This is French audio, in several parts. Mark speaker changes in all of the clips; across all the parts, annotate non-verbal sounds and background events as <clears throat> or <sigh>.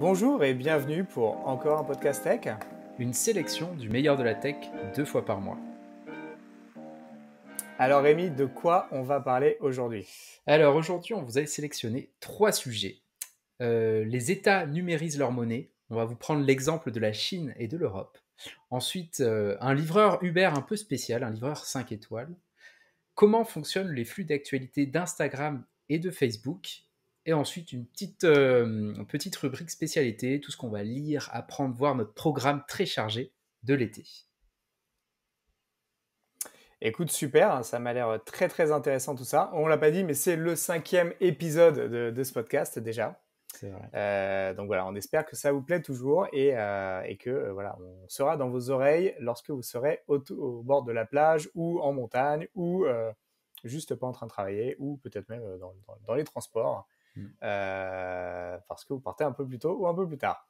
Speaker 1: Bonjour et bienvenue pour encore un podcast tech. Une sélection
Speaker 2: du meilleur de la tech deux fois par mois. Alors Rémi, de quoi on va parler aujourd'hui Alors aujourd'hui, on vous a sélectionné trois sujets. Euh, les États numérisent leur monnaie. On va vous prendre l'exemple de la Chine et de l'Europe. Ensuite, euh, un livreur Uber un peu spécial, un livreur 5 étoiles. Comment fonctionnent les flux d'actualité d'Instagram et de Facebook et ensuite, une petite, euh, petite rubrique spécialité, tout ce qu'on va lire, apprendre, voir notre programme très chargé de l'été. Écoute, super, hein, ça m'a l'air très
Speaker 1: très intéressant tout ça. On l'a pas dit, mais c'est le cinquième épisode de, ce podcast déjà. Vrai. Euh, donc voilà, on espère que ça vous plaît toujours et, euh, et que euh, voilà, on sera dans vos oreilles lorsque vous serez au, bord de la plage ou en montagne ou juste pas en train de travailler ou peut-être même dans les transports. Mm. Euh, parce que vous partez un peu plus tôt ou un peu plus tard.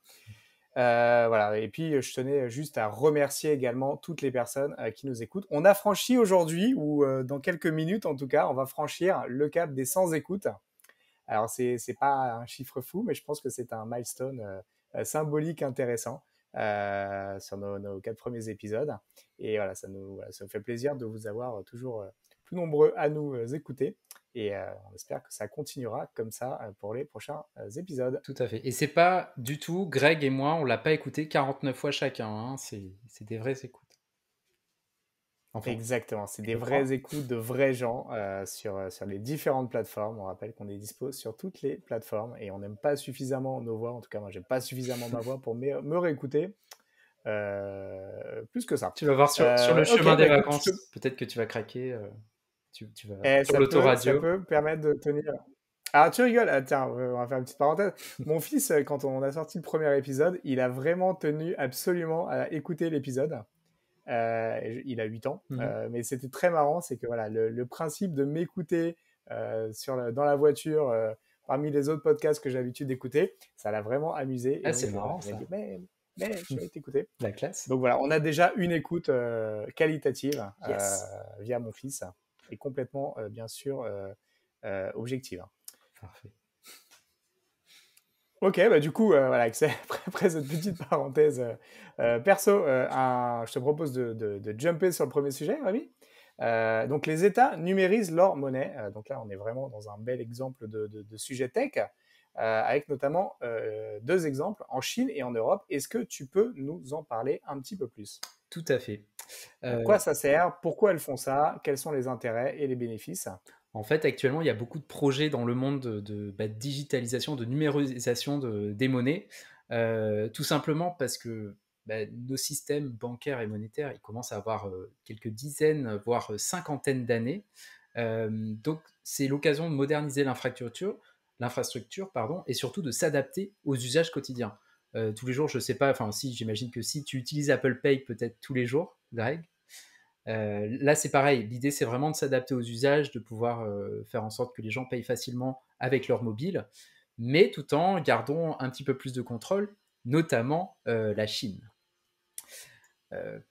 Speaker 1: Euh, voilà. Et puis, je tenais juste à remercier également toutes les personnes euh, qui nous écoutent. On a franchi aujourd'hui, ou dans quelques minutes en tout cas, on va franchir le cap des 100 écoutes. Alors, c'est pas un chiffre fou, mais je pense que c'est un milestone symbolique intéressant. Euh, sur nos, quatre premiers épisodes. Et voilà ça, nous, ça fait plaisir de vous avoir euh, toujours euh, plus nombreux à nous écouter. Et on espère que ça continuera comme ça pour les prochains épisodes.
Speaker 2: Tout à fait. Et c'est pas du tout, Greg et moi, on l'a pas écouté 49 fois chacun. Hein. C'est des vraies écoutes. Exactement, c'est des vraies
Speaker 1: écoutes de vrais gens euh, sur, euh, sur les différentes plateformes. On rappelle qu'on est dispo sur toutes les plateformes et on n'aime pas suffisamment nos voix. En tout cas, moi, j'aime pas suffisamment ma voix pour me, réécouter. Euh,
Speaker 2: plus que ça. Tu vas voir sur, sur le chemin des bah, vacances. Peut-être que tu vas craquer. Tu, vas eh, sur l'autoradio. Ça peut
Speaker 1: permettre de tenir. Ah, tu rigoles ah, Tiens, on va faire une petite parenthèse. Mon fils, quand on a sorti le premier épisode, il a vraiment tenu absolument à écouter l'épisode. Euh, il a 8 ans, mmh euh, mais c'était très marrant, c'est que voilà, le, principe de m'écouter euh, dans la voiture parmi les autres podcasts que j'ai l'habitude d'écouter, ça l'a vraiment amusé. Ah, c'est marrant. Ça. mais, mais je vais t'écouter. La classe. Donc voilà, on a déjà une écoute qualitative via mon fils et complètement, bien sûr, objective. Parfait. Ok, bah du coup, euh, voilà, <laughs> après, cette petite parenthèse euh, euh, perso, je te propose de, de, de, jumper sur le premier sujet, Rémi. donc, les États numérisent leur monnaie. donc là, on est vraiment dans un bel exemple de, de sujet tech, avec notamment deux exemples en Chine et en Europe. Est-ce que tu peux nous en parler un petit peu
Speaker 2: plus Tout à fait. Pourquoi ça
Speaker 1: sert Pourquoi elles font ça Quels sont les intérêts et les
Speaker 2: bénéfices en fait, actuellement, il y a beaucoup de projets dans le monde de, bah, digitalisation, de numérisation de, des monnaies, euh, tout simplement parce que bah, nos systèmes bancaires et monétaires, ils commencent à avoir euh, quelques dizaines, voire euh, cinquantaines d'années. donc, c'est l'occasion de moderniser l'infrastructure, l'infrastructure pardon, et surtout de s'adapter aux usages quotidiens. tous les jours, je ne sais pas, enfin si, j'imagine que si tu utilises Apple Pay peut-être tous les jours, Greg, euh, là, c'est pareil. L'idée, c'est vraiment de s'adapter aux usages, de pouvoir euh, faire en sorte que les gens payent facilement avec leur mobile, mais tout en gardant un petit peu plus de contrôle, notamment euh, la Chine.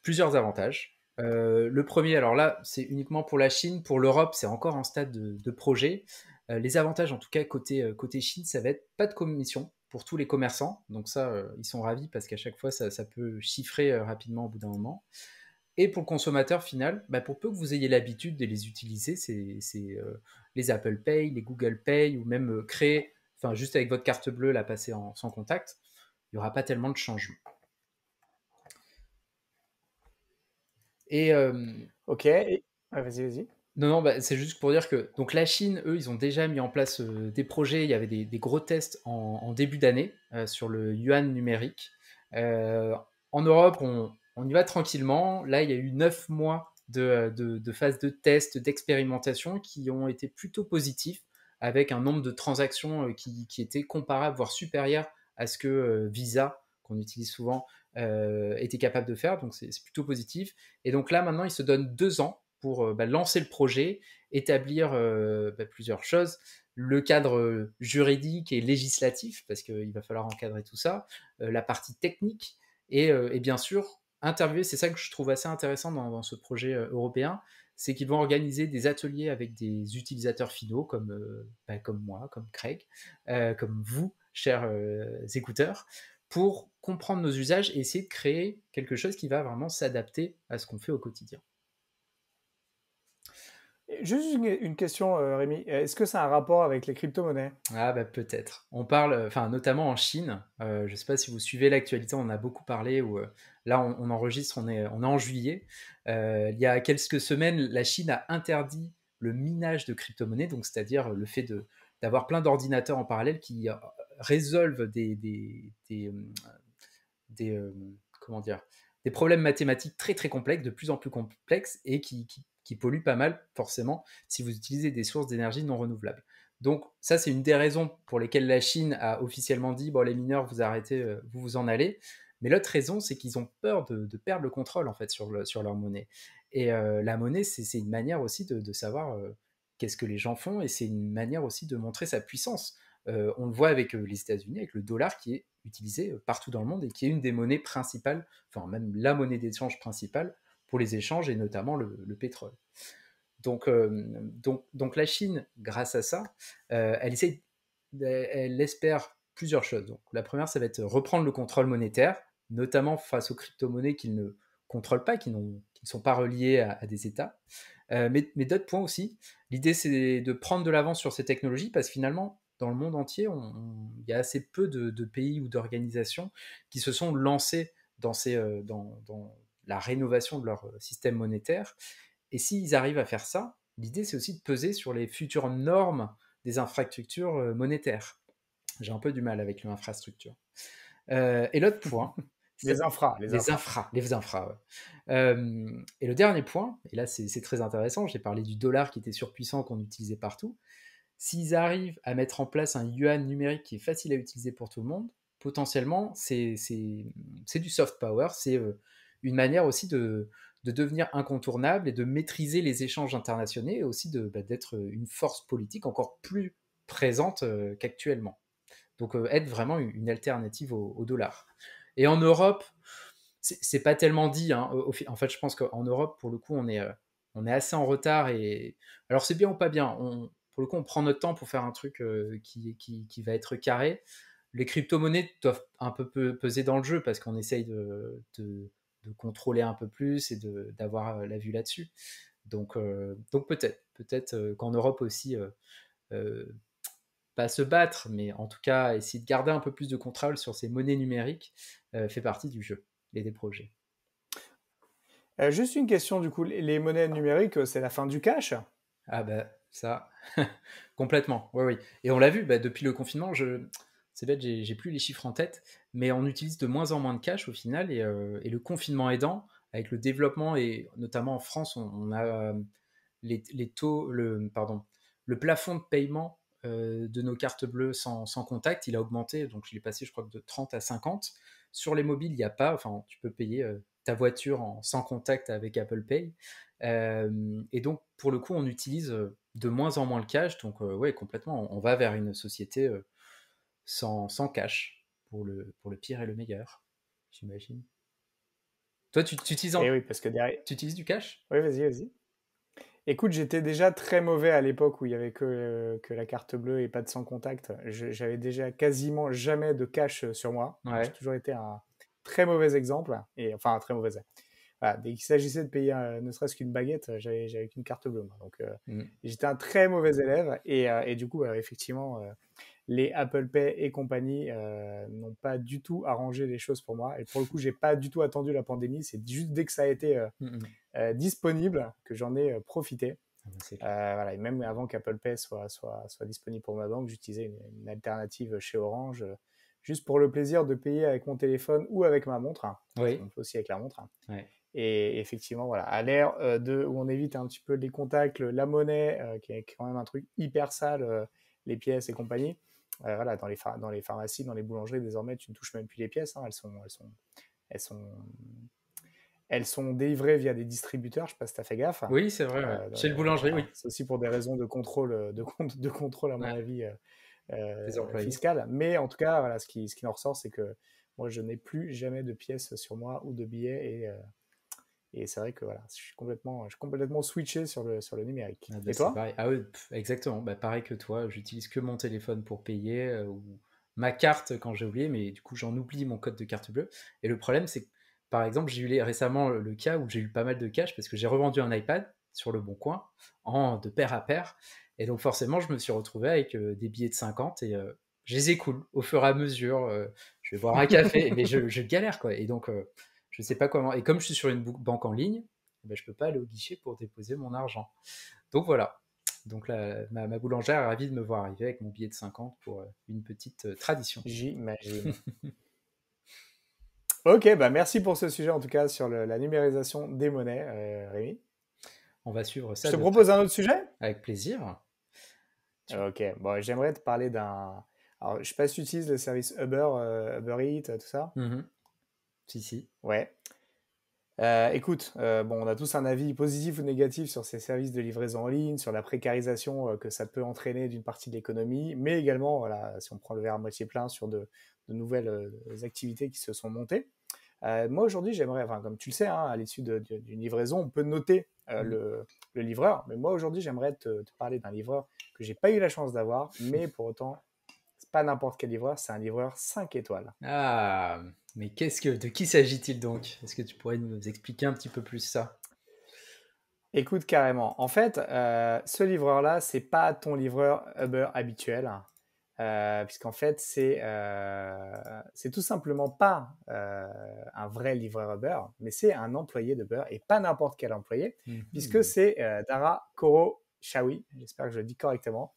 Speaker 2: plusieurs avantages. le premier, alors là, c'est uniquement pour la Chine. Pour l'Europe, c'est encore en stade de, projet. les avantages, en tout cas, côté, Chine, ça va être pas de commission pour tous les commerçants. Donc ça, ils sont ravis parce qu'à chaque fois, ça peut chiffrer rapidement au bout d'un moment. Et pour le consommateur final, bah, pour peu que vous ayez l'habitude de les utiliser, c'est euh, les Apple Pay, les Google Pay, ou même euh, créer, enfin juste avec votre carte bleue, la passer sans contact, il n'y aura pas tellement de changement. Et euh, ok, ah, vas-y, vas-y. Non, non, bah, c'est juste pour dire que donc la Chine, eux, ils ont déjà mis en place des projets. Il y avait des, gros tests en début d'année sur le yuan numérique. en Europe, on, on y va tranquillement. Là, il y a eu neuf mois de, phase euh, de test, d'expérimentation qui ont été plutôt positifs, avec un nombre de transactions euh, qui, qui était comparable, voire supérieur à ce que euh, Visa, qu'on utilise souvent, était capable de faire. Donc, c'est plutôt positif. Et donc là, maintenant, il se donne deux ans pour bah, lancer le projet, établir bah, plusieurs choses, le cadre juridique et législatif, parce qu'il va falloir encadrer tout ça, la partie technique, et bien sûr interviewer, c'est ça que je trouve assez intéressant dans, ce projet euh, européen, c'est qu'ils vont organiser des ateliers avec des utilisateurs finaux comme, euh, bah, comme moi, comme Craig, euh, comme vous, chers écouteurs, pour comprendre nos usages et essayer de créer quelque chose qui va vraiment s'adapter à ce qu'on fait au quotidien.
Speaker 1: Juste une, question, euh, Rémi. Est-ce que ça a un rapport avec les crypto-monnaies
Speaker 2: Ah, bah, peut-être. On parle, euh, enfin, notamment en Chine. Euh, je ne sais pas si vous suivez l'actualité, on en a beaucoup parlé. Où, là, on, enregistre, on est, en juillet. il y a quelques semaines, la Chine a interdit le minage de crypto-monnaies, donc c'est-à-dire le fait d'avoir plein d'ordinateurs en parallèle qui résolvent des, des comment dire des problèmes mathématiques très très complexes, de plus en plus complexes et qui, qui, polluent pas mal forcément si vous utilisez des sources d'énergie non renouvelables. Donc ça, c'est une des raisons pour lesquelles la Chine a officiellement dit, bon, les mineurs, vous arrêtez, euh, vous vous en allez. Mais l'autre raison, c'est qu'ils ont peur de, perdre le contrôle, en fait, sur, le, sur leur monnaie. Et euh, la monnaie, c'est une manière aussi de, savoir euh, qu'est-ce que les gens font, et c'est une manière aussi de montrer sa puissance. on le voit avec les États-Unis, avec le dollar qui est utilisée euh, partout dans le monde et qui est une des monnaies principales, enfin même la monnaie d'échange principale pour les échanges et notamment le, pétrole. Donc, euh, donc, donc la Chine, grâce à ça, euh, elle, essaie, elle espère plusieurs choses. Donc, la première, ça va être reprendre le contrôle monétaire, notamment face aux crypto-monnaies qu'ils ne contrôlent pas, qui, qui ne sont pas reliées à, des États. mais, mais d'autres points aussi. L'idée, c'est de prendre de l'avance sur ces technologies parce que finalement, dans le monde entier, il y a assez peu de, pays ou d'organisations qui se sont lancés euh, dans, la rénovation de leur euh, système monétaire. Et s'ils arrivent à faire ça, l'idée c'est aussi de peser sur les futures normes des infrastructures euh, monétaires. J'ai un peu du mal avec l'infrastructure. et l'autre point, <laughs> les infras, les, infra, les infra. et le dernier point, et là c'est très intéressant, j'ai parlé du dollar qui était surpuissant, qu'on utilisait partout. S'ils arrivent à mettre en place un yuan numérique qui est facile à utiliser pour tout le monde, potentiellement, c'est du soft power, c'est euh, une manière aussi de, de, devenir incontournable et de maîtriser les échanges internationaux et aussi bah, d'être une force politique encore plus présente euh, qu'actuellement. Donc euh, être vraiment une alternative au, dollar. Et en Europe, c'est pas tellement dit. Hein. en fait, je pense qu'en Europe, pour le coup, on est, on est assez en retard. Et alors, c'est bien ou pas bien on, le coup, on prend notre temps pour faire un truc euh, qui, qui, qui, va être carré. Les crypto-monnaies doivent un peu peser dans le jeu parce qu'on essaye de, de, contrôler un peu plus et d'avoir euh, la vue là-dessus. Donc, euh, donc peut-être, peut qu'en Europe aussi, pas se battre, mais en tout cas essayer de garder un peu plus de contrôle sur ces monnaies numériques fait partie du jeu et des projets. juste une question du coup, les monnaies numériques, c'est la fin du cash Ah bah, ça, <laughs> complètement. Oui, oui. Et on l'a vu, bah, depuis le confinement, je... c'est bête, j'ai plus les chiffres en tête, mais on utilise de moins en moins de cash au final, et, euh, le confinement aidant, avec le développement, et notamment en France, on, a euh, les, taux, le, pardon, le plafond de paiement euh, de nos cartes bleues sans, contact, il a augmenté, donc je l'ai passé, je crois, de 30 à 50. Sur les mobiles, il n'y a pas, enfin, tu peux payer ta voiture sans contact avec Apple Pay. et donc, pour le coup, on utilise de moins en moins le cash. Donc, euh, ouais, complètement, on, va vers une société euh, sans, sans, cash pour le, pour le pire et le meilleur, j'imagine. Toi, tu,
Speaker 1: utilises en... Eh parce que derrière... tu utilises du cash Oui, vas-y, vas-y. Écoute, j'étais déjà très mauvais à l'époque où il n'y avait euh, que, la carte bleue et pas de sans contact. J'avais déjà quasiment jamais de cash sur moi. J'ai toujours été un très mauvais exemple. Et, enfin, un très mauvais dès qu'il s'agissait de payer ne serait-ce qu'une baguette, euh, j'avais qu'une carte bleue. Donc, euh, mmh. j'étais un très mauvais élève. Et, euh, du coup, bah, effectivement, les Apple Pay et compagnie n'ont pas du tout arrangé les choses pour moi. Et pour le coup, j'ai pas du tout attendu la pandémie. C'est juste dès que ça a été mmh, mmh. disponible que j'en ai profité. Ah bah, voilà, et même avant qu'Apple Pay soit, soit, soit, disponible pour ma banque, j'utilisais une, alternative chez Orange, juste pour le plaisir de payer avec mon téléphone ou avec ma montre. Hein. oui. aussi avec la montre. Hein. Oui. Et effectivement, voilà, à l'ère euh, de où on évite un petit peu les contacts, la monnaie, euh, qui est quand même un truc hyper sale, euh, les pièces et compagnie. voilà, dans les, dans les pharmacies, dans les boulangeries, désormais, tu ne touches même plus les pièces. Hein. elles sont, elles sont, elles sont, elles sont délivrées via des distributeurs. Je ne sais pas si tu as fait gaffe. Oui, c'est vrai. Chez le boulangerie, oui. C'est aussi pour des raisons de contrôle, de, compte, de contrôle à mon avis, fiscal. Mais en tout cas, voilà, ce qui, ce qui en ressort, c'est que moi, je n'ai plus jamais de pièces sur moi ou de billets et
Speaker 2: et c'est vrai que voilà, je suis
Speaker 1: complètement, je suis complètement switché sur le, sur le numérique. Ah, bah, et toi Ah
Speaker 2: exactement. Bah, pareil que toi, j'utilise que mon téléphone pour payer euh, ou ma carte quand j'ai oublié, mais du coup, j'en oublie mon code de carte bleue. Et le problème, c'est que, par exemple, j'ai eu récemment le cas où j'ai eu pas mal de cash parce que j'ai revendu un iPad sur le bon coin en de paire à paire. Et donc, forcément, je me suis retrouvé avec euh, des billets de 50 et euh, je les écoule au fur et à mesure. je vais boire un café, <laughs> mais je, je, galère quoi. Et donc, je ne sais pas comment. Et comme je suis sur une banque en ligne, eh ben, je ne peux pas aller au guichet pour déposer mon argent. Donc voilà. Donc là, ma, boulangère est ravie de me voir arriver avec mon billet de 50 pour euh, une petite euh, tradition. J'imagine.
Speaker 1: <laughs> ok, bah merci pour ce sujet en tout cas sur la numérisation des monnaies, euh, Rémi.
Speaker 2: On va suivre ça. Je te propose un autre sujet Avec
Speaker 1: plaisir. Ok, bon, j'aimerais te parler d'un. Alors, je ne sais pas si tu utilises le service Uber, Uber Eats, tout ça. Mmh ici, ouais. Euh, écoute, euh, bon, on a tous un avis positif ou négatif sur ces services de livraison en ligne, sur la précarisation euh, que ça peut entraîner d'une partie de l'économie, mais également, si on prend le verre à moitié plein, sur de, nouvelles activités qui se sont montées. moi, aujourd'hui, j'aimerais, comme tu le sais, hein, à l'issue d'une livraison, on peut noter mmh. le, livreur, mais moi, aujourd'hui, j'aimerais te, parler d'un livreur que j'ai pas eu la chance d'avoir, mais pour autant, c'est pas n'importe quel livreur, c'est un livreur 5 étoiles.
Speaker 2: Ah, mais quest que, de qui s'agit-il donc Est-ce que tu pourrais nous expliquer un petit peu plus ça
Speaker 1: Écoute carrément. En fait, euh, ce livreur-là, ce n'est pas ton livreur Uber habituel, hein. euh, puisqu'en fait, c'est euh, tout simplement pas euh, un vrai livreur Uber, mais c'est un employé de Uber et pas n'importe quel employé, mhm. puisque c'est Dara Koro Shawi, j'espère que je le dis correctement,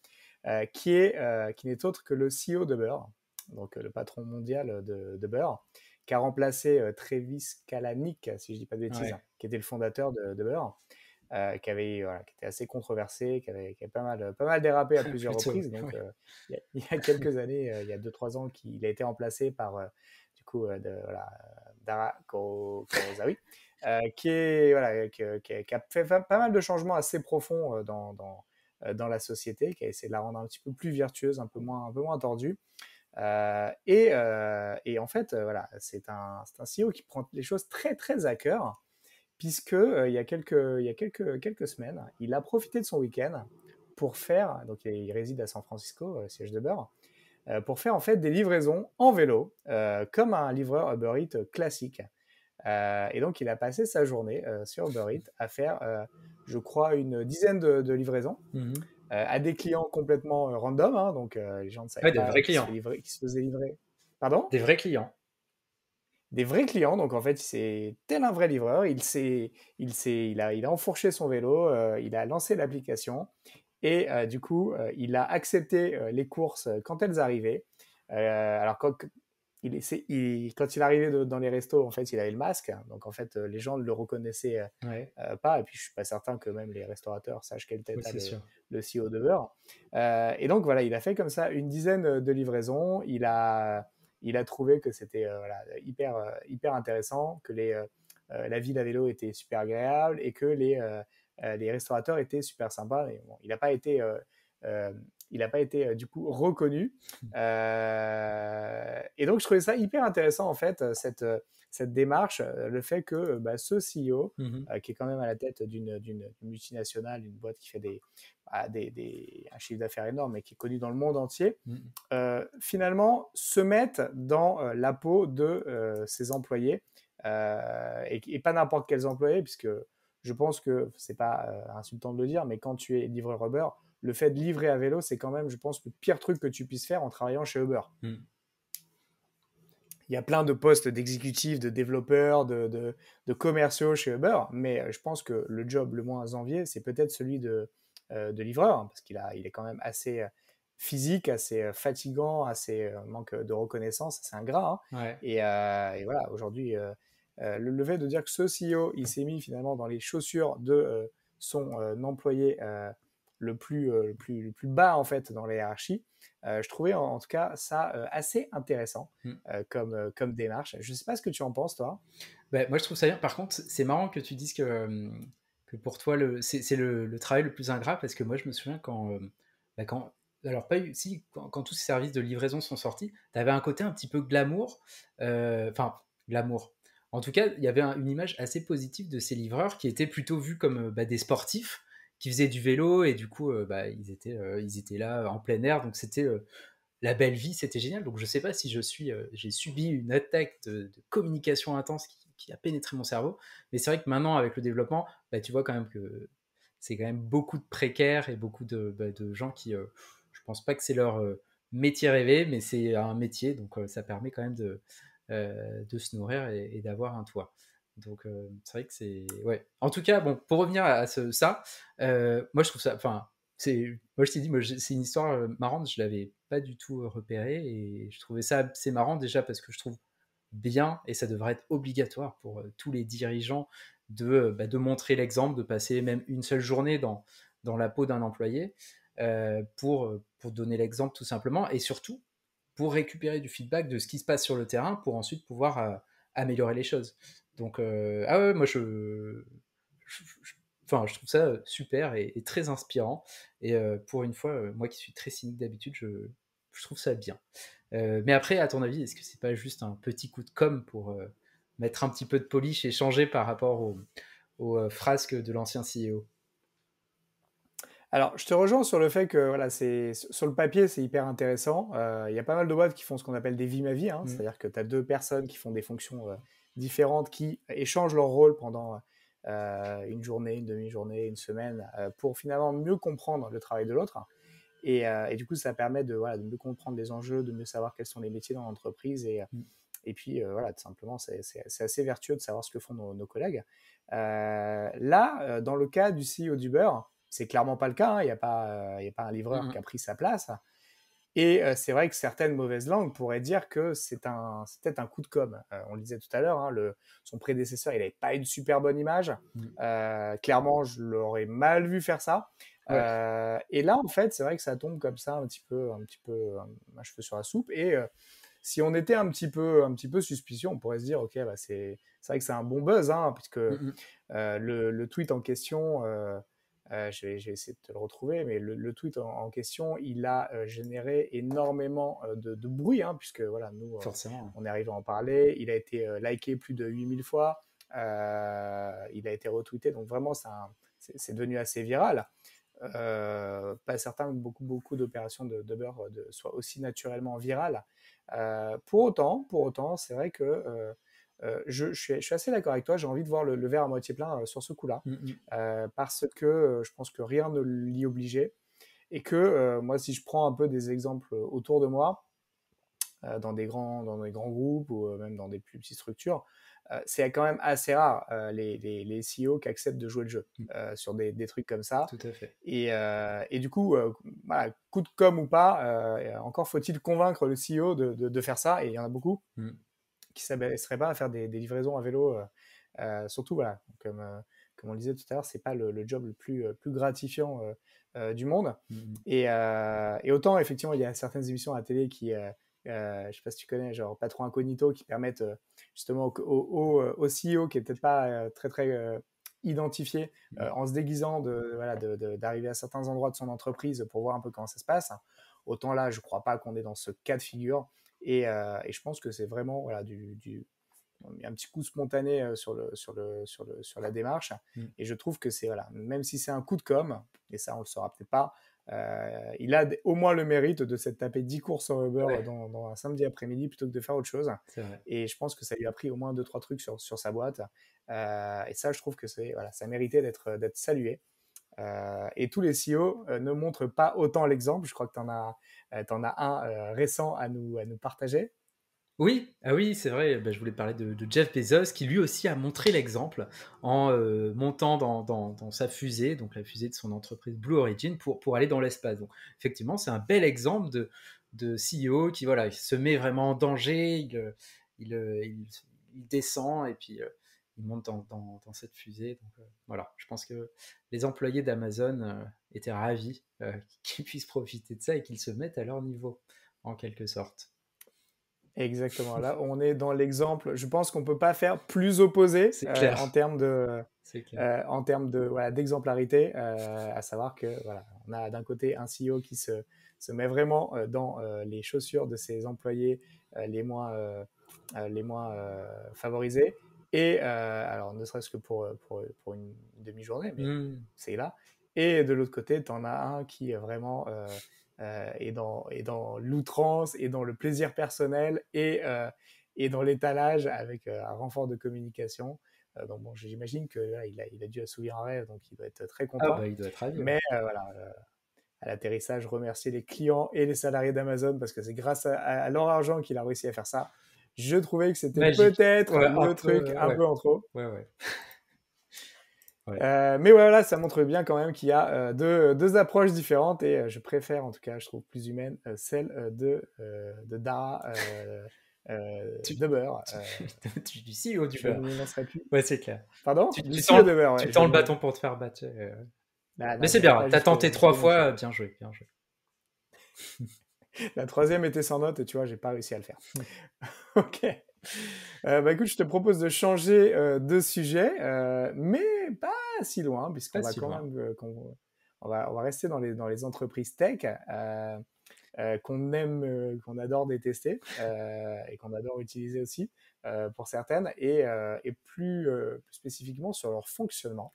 Speaker 1: qui qui n'est autre que le CEO de d'Uber, donc le patron mondial de d'Uber qui a remplacé Travis Kalanick, si je ne dis pas de bêtises, hein, qui était le fondateur de, de qui, avait, voilà, qui était assez controversé, qui avait, qui pas, mal, pas mal dérapé à <laughs> plusieurs reprises. il, y a, quelques années, il y a 2-3 ans, qu'il a été remplacé par, du coup, de, voilà, Dara Korozawi. <laughs> qui, est, voilà, qui, a fait pas mal de changements assez profonds dans, dans dans la société, qui a essayé de la rendre un petit peu plus vertueuse, un peu moins, un peu moins tordue. Euh, euh, et, en fait, euh, voilà, c'est un, CEO e qui prend les choses très très à cœur, puisque il y a, quelques, il quelques, quelques semaines, il a profité de son week-end pour faire, donc il réside à San Francisco, siège de beurre, pour faire en fait des livraisons en vélo, comme un livreur Uber Eats classique. et donc il a passé sa journée sur Uber Eats à faire, je crois, une dizaine de, livraisons. Mmh euh, à des clients complètement euh, random, hein, donc euh, les gens ne savaient pas des vrais clients. Qui, se faisaient livrer. Pardon Des vrais clients des vrais clients. Donc en fait, c'est tel un vrai livreur. Il il il a, enfourché son vélo. il a lancé l'application et du coup, il a accepté les courses quand elles arrivaient. alors quand, il, quand il arrivait dans les restos, en fait, il avait le masque. Donc, en fait, euh, les gens ne le reconnaissaient euh, euh, pas. Et puis, je suis pas certain que même les restaurateurs sachent quelle tête le, CEO de Beurre. et donc, voilà, il a fait comme ça une dizaine de livraisons. Il a, il a trouvé que c'était voilà, hyper, hyper intéressant, que les, la ville à vélo était super agréable et que les, les restaurateurs étaient super sympas. il n'a pas été il n'a pas été euh, du coup reconnu. Hmm. Euh, et donc je trouvais ça hyper intéressant en fait euh, cette cette démarche, le fait que bah, ce CEO mhm. qui est quand même à la tête d'une multinationale, une boîte qui fait des, bah, des, des un chiffre d'affaires énorme et qui est connu dans le monde entier, hmm. finalement se mette dans la peau de ses employés et, pas n'importe quels employés puisque je pense que c'est pas insultant de le dire, mais quand tu es livreur Uber, le fait de livrer à vélo, c'est quand même, je pense, le pire truc que tu puisses faire en travaillant chez Uber. Mm. Il y a plein de postes d'exécutifs, de développeurs, de, commerciaux chez Uber, mais euh, je pense que le job le moins envié, c'est peut-être celui de, euh, livreur, hein, parce qu'il est quand même assez euh, physique, assez fatigant, assez manque de reconnaissance, assez ingrat. Hein. Et, voilà, aujourd'hui, le, lever de dire que ce CEO, il s'est mis finalement dans les chaussures de son employé euh, le plus, le plus, bas en fait dans la hiérarchie. Euh, je trouvais en, tout cas ça euh, assez intéressant
Speaker 2: hmm. comme, comme démarche. Je ne sais pas ce que tu en penses, toi. Bah, moi, je trouve ça bien. Par contre, c'est marrant que tu dises que, pour toi, c'est le, travail le plus ingrat parce que moi, je me souviens quand, bah, quand alors pas si quand, tous ces services de livraison sont sortis, tu avais un côté un petit peu glamour, enfin glamour. En tout cas, il y avait une image assez positive de ces livreurs qui étaient plutôt vus comme bah, des sportifs qui faisaient du vélo et du coup, euh, bah, ils, étaient, euh, ils étaient là en plein air. Donc c'était euh, la belle vie, c'était génial. Donc je sais pas si je suis, j'ai subi une attaque de, communication intense qui, a pénétré mon cerveau. Mais c'est vrai que maintenant, avec le développement, bah, tu vois quand même que c'est quand même beaucoup de précaires et beaucoup de, bah, gens qui, je pense pas que c'est leur métier rêvé, mais c'est un métier, donc ça permet quand même de, se nourrir et d'avoir un toit. Donc euh, c'est vrai que c'est En tout cas, bon, pour revenir à, ça, euh, moi je trouve ça, enfin, c'est, moi je t'ai dit, c'est une histoire euh, marrante. Je l'avais pas du tout repéré et je trouvais ça assez marrant déjà parce que je trouve bien et ça devrait être obligatoire pour tous les dirigeants bah, de montrer l'exemple, de passer même une seule journée dans la peau d'un employé pour pour donner l'exemple tout simplement et surtout pour récupérer du feedback de ce qui se passe sur le terrain pour ensuite pouvoir améliorer les choses. Donc, euh, ah moi je, je trouve ça euh, super et, très inspirant. Et euh, pour une fois, moi qui suis très cynique d'habitude, je, trouve ça bien. mais après, à ton avis, est-ce que c'est pas juste un petit coup de com pour mettre un petit peu de polish et changer par rapport au, aux frasques de l'ancien CEO alors, je te rejoins
Speaker 1: sur le fait que voilà, c'est sur le papier, c'est hyper intéressant. Il y a pas mal de boîtes qui font ce qu'on appelle des vies ma vie, hein. mmh. c'est-à-dire que tu as deux personnes qui font des fonctions différentes qui échangent leur rôle pendant euh, une journée, une demi-journée, une semaine, euh, pour finalement mieux comprendre le travail de l'autre. Euh, et, du coup, ça permet de, voilà, de mieux comprendre les enjeux, de mieux savoir quels sont les métiers dans l'entreprise. Et, mmh. et puis, voilà, tout simplement, c'est assez vertueux de savoir ce que font nos, collègues. là, dans le cas du CEO d'Uber, c'est clairement pas le cas. Hein. Il n'y a, a, pas un livreur mmh qui a pris sa place. Et euh, c'est vrai que certaines mauvaises langues pourraient dire que c'est un, peut-être un coup de com. Euh, on le disait tout à l'heure, hein, son prédécesseur, il n'avait pas une super bonne image. Mmh. Euh, clairement, je l'aurais mal vu faire ça. et là, en fait, c'est vrai que ça tombe comme ça, un petit peu, un petit peu, un, un cheveu sur la soupe. Et si on était un petit peu, un petit peu suspicieux, on pourrait se dire, ok, bah c'est, vrai que c'est un bon buzz, hein, puisque mmh, mmh. le, tweet en question euh, je vais, essayer de te le retrouver, mais le, tweet en, question, il a euh, généré énormément euh, de, bruit, hein, puisque voilà, nous, on est arrivé à en parler. Il a été liké plus de 8000 fois. il a été retweeté, donc vraiment, c'est devenu assez viral. pas certain que beaucoup, beaucoup d'opérations de, beurre soient aussi naturellement virales. pour autant, pour autant c'est vrai que euh, je, suis, assez d'accord avec toi, j'ai envie de voir le, verre à moitié plein euh, sur ce coup-là, mm, mm. Euh, parce que je pense que rien ne l'y obligeait, et que moi, si je prends un peu des exemples autour de moi, dans, des grands, dans des grands groupes ou même dans des plus petites structures, c'est quand même assez rare les, les, CEO qui acceptent de jouer le jeu mm. sur des, trucs comme ça. Tout à fait. Et, du coup, voilà, coup de com ou pas, encore faut-il convaincre le CEO de, faire ça, et il y en a beaucoup qui s'abaisseraient pas à faire des, livraisons à vélo. Euh, euh, surtout, voilà, comme, euh, comme on le disait tout à l'heure, c'est pas le, job le plus, plus gratifiant du monde. Mmh, mmh. Et, autant, effectivement, il y a certaines émissions à la télé qui, je sais pas si tu connais, genre Patron Incognito, qui permettent justement au, au, CEO qui est peut-être pas très très identifié mmh. en se déguisant de, voilà, d'arriver à certains endroits de son entreprise pour voir un peu comment ça se passe. Autant là, je crois pas qu'on est dans ce cas de figure. Euh, et, je pense que c'est vraiment voilà, du, un petit coup spontané euh, sur, le, sur, le, sur, le, sur la démarche. Mmh. Et je trouve que c'est, voilà, même si c'est un coup de com', et ça on le saura peut-être pas, euh, il a au moins le mérite de s'être tapé 10 courses en Uber dans, un samedi après-midi plutôt que de faire autre chose. Et je pense que ça lui a pris au moins 2-3 trucs sur, sur sa boîte. et ça, je trouve que c'est, voilà, ça méritait d'être, d'être salué. Euh, et tous les CEO euh, ne montrent pas autant l'exemple. Je crois que tu en, as, euh, en as un récent à nous, à nous partager.
Speaker 2: Oui, ah oui, c'est vrai. Ben, je voulais parler de, Jeff Bezos qui lui aussi a montré l'exemple en montant dans, sa fusée, donc la fusée de son entreprise Blue Origin, pour, pour aller dans l'espace. Donc effectivement, c'est un bel exemple de, de CEO qui voilà, il se met vraiment en danger, il, descend et puis ils montent dans, cette fusée. Donc euh, voilà, je pense que les employés d'Amazon euh, étaient ravis euh, <laughs> qu'ils puissent profiter de ça et qu'ils se mettent à leur niveau, en quelque sorte. Exactement. Là,
Speaker 1: <laughs> on est dans l'exemple. Je pense qu'on ne peut pas faire plus opposé en
Speaker 2: termes de,
Speaker 1: en termes de voilà, d'exemplarité, à savoir que voilà, on a d'un côté un CEO qui se, met vraiment dans les chaussures de ses employés les moins les moins favorisés et euh, alors, ne serait-ce que pour, euh, euh, pour, une demi-journée, mais hmm. c'est là. Et de l'autre côté, tu en as un qui est vraiment est dans, est dans l'outrance, et dans le plaisir personnel, et, et dans l'étalage avec un renfort de communication. donc, bon, j'imagine qu'il a, il a dû assouvir un rêve, donc il doit être très content. Ah bah, il doit être ravi. Mais voilà à l'atterrissage, remercier les clients et les salariés d'Amazon parce que c'est grâce à, leur argent qu'il a réussi à faire ça je trouvais que c'était peut-être le truc euh, un peu
Speaker 2: en trop. <laughs>
Speaker 1: Euh, mais voilà, ça montre bien quand même qu'il y a euh, deux, approches différentes et je préfère, en tout cas, je trouve plus humaine, celle de, de Dara <laughs> tu, de Beurre. <laughs> Tu, dis si oh, du Beurre. Ouais, c'est clair. Pardon Tu, tu tends, le bâton
Speaker 2: pour te faire battre. Bah, mais c'est bien, t'as tenté trois fois, bien joué, bien joué.
Speaker 1: <laughs> La troisième était sans note et tu vois, j'ai pas réussi à le faire. <laughs> ok. Euh, bah écoute, je te propose de changer euh, de sujet, euh, mais pas si loin, puisqu'on va quand même on, va, rester dans les, dans les entreprises tech qu'on aime, qu'on adore détester et qu'on adore utiliser aussi pour certaines, et, plus, spécifiquement sur leur fonctionnement.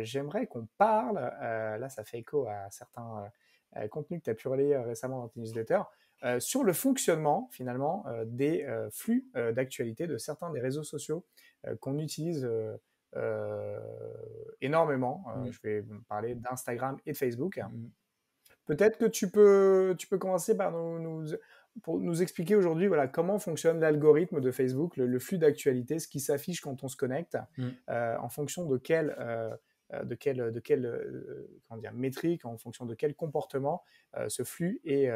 Speaker 1: J'aimerais qu'on parle, là ça fait écho à certains euh, contenu que tu as pu relayer euh, récemment dans tes newsletters, euh, sur le fonctionnement finalement des flux d'actualité de certains des réseaux sociaux qu'on utilise énormément. Mmh. Je vais parler d'Instagram et de Facebook. Mmh. Peut-être que tu peux, tu peux commencer par nous, pour nous expliquer aujourd'hui voilà, comment fonctionne l'algorithme de Facebook, le, flux d'actualité, ce qui s'affiche quand on se connecte, mmh. en fonction de quel euh, de quelle, de euh, métrique, en fonction de quel
Speaker 2: comportement euh, ce flux est,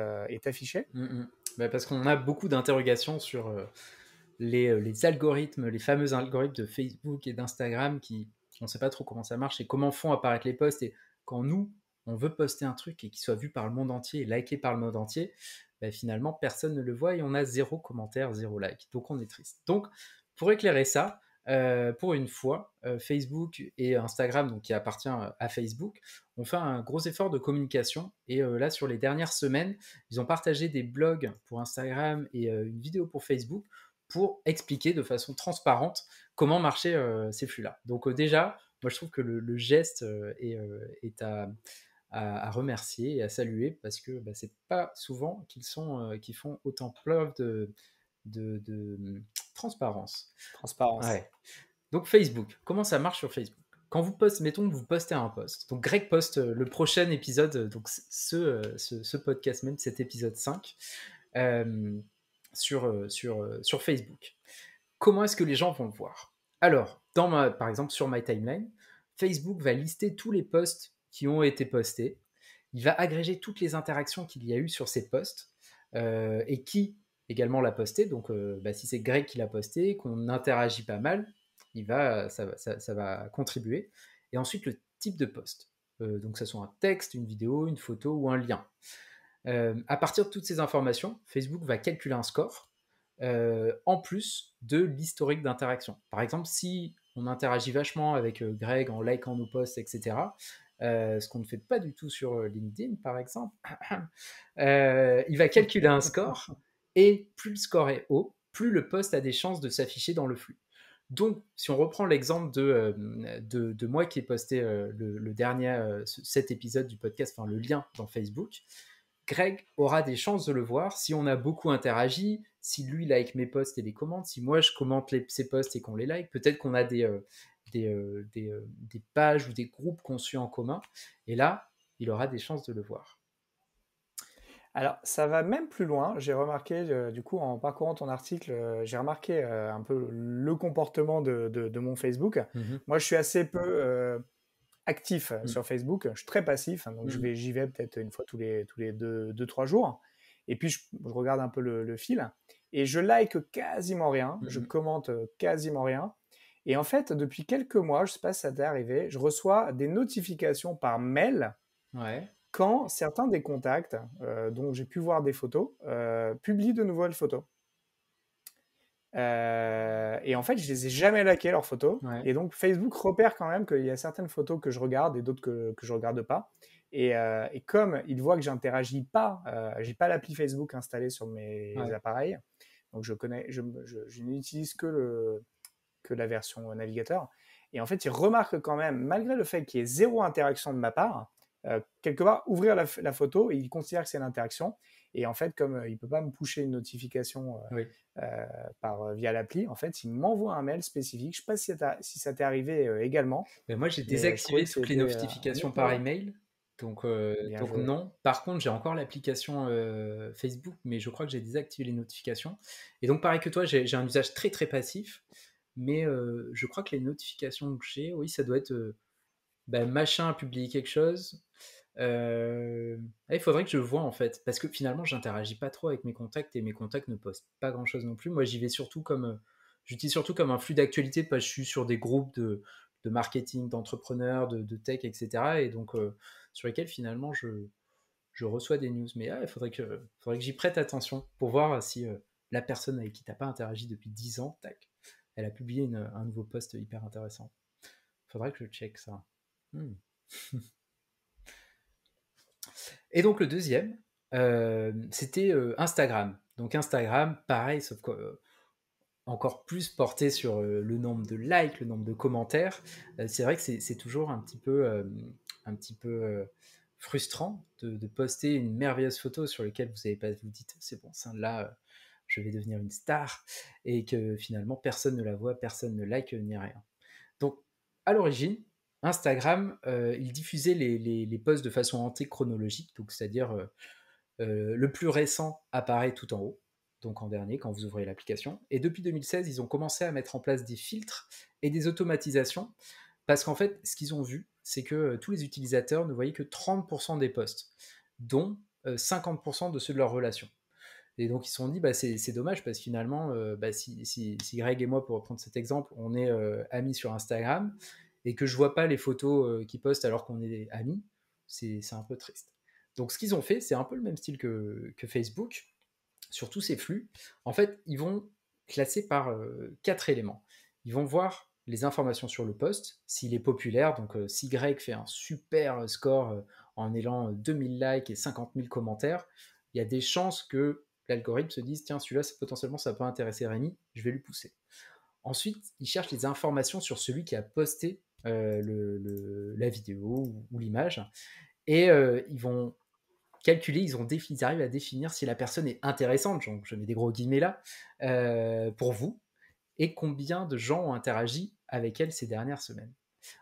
Speaker 2: affiché mm, mm. Bah, Parce qu'on a beaucoup d'interrogations sur les, algorithmes, les fameux algorithmes de Facebook et d'Instagram qui, on ne sait pas trop comment ça marche et comment font apparaître les posts. Et quand nous, on veut poster un truc et qu'il soit vu par le monde entier liké par le monde entier, bah, finalement, personne ne le voit et on a zéro commentaire, zéro like. Donc, on est triste. Donc, pour éclairer ça, euh, pour une fois, euh, Facebook et Instagram, donc qui appartient euh, à Facebook, ont fait un gros effort de communication. Et là, sur les dernières semaines, ils ont partagé des blogs pour Instagram et une vidéo pour Facebook pour expliquer de façon transparente comment marchaient ces flux-là. Donc déjà, moi, je trouve que le, geste est, est à, à, remercier et à saluer parce que bah, c'est pas souvent qu'ils sont, font autant preuve de, de, de Transparence. Transparence. Donc Facebook, comment ça marche sur Facebook Quand vous postez, mettons que vous postez un post. Donc Greg poste euh, le prochain épisode, euh, donc euh, ce, ce, podcast même, cet épisode 5, sur, sur, sur Facebook. Comment est-ce que les gens vont le voir Alors, dans ma, par exemple sur My Timeline, Facebook va lister tous les posts qui ont été postés. Il va agréger toutes les interactions qu'il y a eu sur ces posts et qui également l'a posté. Donc, euh, bah, si c'est Greg qui l'a posté, qu'on interagit pas mal, il va, ça, va contribuer. Et ensuite, le type de poste. Euh, donc, que ce soit un texte, une vidéo, une photo ou un lien. Euh, à partir de toutes ces informations, Facebook va calculer un score en plus de l'historique d'interaction. Par exemple, si on interagit vachement avec Greg en likant nos posts, etc., ce qu'on ne fait pas du tout sur LinkedIn, par exemple, <clears throat> il va calculer un score et plus le score est haut, plus le poste a des chances de s'afficher dans le flux. Donc, si on reprend l'exemple de, euh, moi qui ai posté euh, le, dernier, euh, cet épisode du podcast, enfin le lien dans Facebook, Greg aura des chances de le voir si on a beaucoup interagi, si lui like mes posts et les commente, si moi je commente ses posts et qu'on les like, peut-être qu'on a des, des, pages ou des groupes conçus en commun, et là, il aura des chances de le voir. Alors, ça va même plus loin. J'ai remarqué, euh, du coup, en parcourant ton
Speaker 1: article, euh, j'ai remarqué euh, un peu le comportement de, mon Facebook. Mhm. Moi, je suis assez peu actif mm. sur Facebook. Je suis très passif. Hein, donc, je mm. vais, j'y vais peut-être une fois tous les, tous les deux, trois jours. Et puis, je, regarde un peu le, le, fil. Et je like quasiment rien. Je mhm. commente quasiment rien. Et en fait, depuis quelques mois, je ne sais pas si ça t'est arrivé, je reçois des notifications par mail. Ouais quand certains des contacts, euh, dont j'ai pu voir des photos, euh, publient de nouvelles photos. Euh, et en fait, je les ai jamais laqués leurs photos. Et donc, Facebook repère quand même qu'il y a certaines photos que je regarde et d'autres que, je je regarde pas. Et, comme il voit que j'interagis pas, j'ai pas l'appli Facebook installée sur mes appareils, donc je connais, je, n'utilise que que la version navigateur. Et en fait, il remarque quand même, malgré le fait qu'il y ait zéro interaction de ma part, euh, quelque part ouvrir la, photo et il considère que c'est l'interaction. Et en fait, comme euh, il ne peut pas me pousser une notification euh, par, via l'appli, en fait, il m'envoie un mail spécifique. Je ne sais pas si, si ça t'est arrivé
Speaker 2: également. Mais moi, j'ai désactivé toutes les notifications par email. Donc, donc non. Par contre, j'ai encore l'application Facebook, mais je crois que j'ai désactivé les notifications. Et donc, pareil que toi, j'ai un usage très très passif. Mais je crois que les notifications que j'ai, oui, ça doit être ben, machin a publié quelque chose. Euh, il faudrait que je vois en fait, parce que finalement j'interagis pas trop avec mes contacts et mes contacts ne postent pas grand chose non plus. Moi j'y vais surtout comme euh, j'utilise surtout comme un flux d'actualité parce que je suis sur des groupes de, de marketing, d'entrepreneurs, de, tech, etc. Et donc euh, sur lesquels finalement je, je reçois des news. Mais ah, il faudrait que, faudrait que j'y prête attention pour voir si la personne avec qui t'as pas interagi depuis 10 ans, tac, elle a publié un nouveau post hyper intéressant. il Faudrait que je check ça. Hmm. <laughs> Et donc le deuxième, euh, c'était euh, Instagram. Donc Instagram, pareil, sauf que euh, encore plus porté sur le nombre de likes, le nombre de commentaires. c'est vrai que c'est toujours un petit peu, un petit peu frustrant de, poster une merveilleuse photo sur laquelle vous n'avez pas vous dites c'est bon, ça là. je vais devenir une star et que finalement personne ne la voit, personne ne like ni rien. Donc à l'origine, Instagram, euh, ils diffusaient les, posts de façon antéchronologique, c'est-à-dire euh, euh, le plus récent apparaît tout en haut, donc en dernier quand vous ouvrez l'application. Et depuis 2016, ils ont commencé à mettre en place des filtres et des automatisations, parce qu'en fait, ce qu'ils ont vu, c'est que tous les utilisateurs ne voyaient que 30% des posts, dont 50% de ceux de leur relation. Et donc ils se sont dit, bah, c'est dommage parce que finalement, bah, si, Greg et moi, pour reprendre cet exemple, on est amis sur Instagram, et que je vois pas les photos euh, qu'ils postent alors qu'on est amis, c'est un peu triste. Donc ce qu'ils ont fait, c'est un peu le même style que, que Facebook. Sur tous ces flux, en fait, ils vont classer par euh, quatre éléments. Ils vont voir les informations sur le poste, s'il est populaire, donc euh, si Greg fait un super score en élan 2000 likes et 50 000 commentaires, il y a des chances que l'algorithme se dise tiens celui-là potentiellement ça peut intéresser Rémi, je vais lui pousser. Ensuite, ils cherchent les informations sur celui qui a posté euh, la vidéo ou, l'image. Et euh, ils vont calculer, ils, ont arrivent à définir si la personne est intéressante, je mets des gros guillemets là, euh, pour vous, et combien de gens ont interagi avec elle ces dernières semaines.